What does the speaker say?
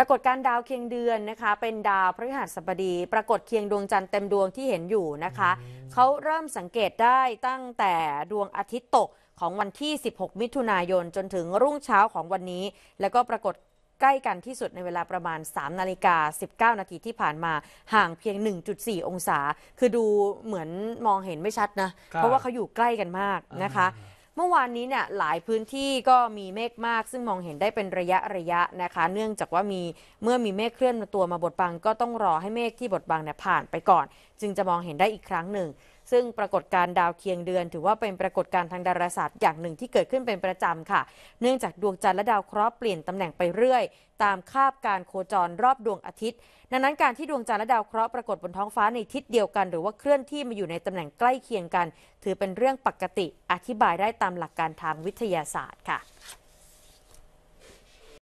รากฏการดาวเคียงเดือนนะคะ เป็นดาวพฤหัสบดี ปรากฏเคียงดวงจันทร์เต็มดวงที่เห็นอยู่นะคะ เขาเริ่มสังเกตได้ตั้งแต่ดวงอาทิตย์ตกของวันที่ 16 มิถุนายนจนถึงรุ่งเช้าของวันนี้ แล้วก็ปรากฏใกล้กันที่สุดในเวลาประมาณ 3 นาฬิกา 19 นาทีที่ผ่านมาห่างเพียง 1.4 องศา คือดูเหมือนมองเห็นไม่ชัดนะ เพราะว่าเขาอยู่ใกล้กันมากนะคะเมื่อวานนี้เนี่ยหลายพื้นที่ก็มีเมฆมากซึ่งมองเห็นได้เป็นระยะระยะนะคะ เนื่องจากว่ามีเมื่อมีเมฆเคลื่อนตัวมาบดบังก็ต้องรอให้เมฆที่บดบังเนี่ยผ่านไปก่อน จึงจะมองเห็นได้อีกครั้งหนึ่งซึ่งปรากฏการดาวเคียงเดือนถือว่าเป็นปรากฏการทางดาราศาสตร์อย่างหนึ่งที่เกิดขึ้นเป็นประจำค่ะ เนื่องจากดวงจันทร์และดาวเคราะห์เปลี่ยนตำแหน่งไปเรื่อยตามคาบการโคจรรอบดวงอาทิตย์ ดังนั้นการที่ดวงจันทร์และดาวเคราะห์ปรากฏบนท้องฟ้าในทิศเดียวกันหรือว่าเคลื่อนที่มาอยู่ในตำแหน่งใกล้เคียงกัน ถือเป็นเรื่องปกติอธิบายได้ตามหลักการทางวิทยาศาสตร์ค่ะ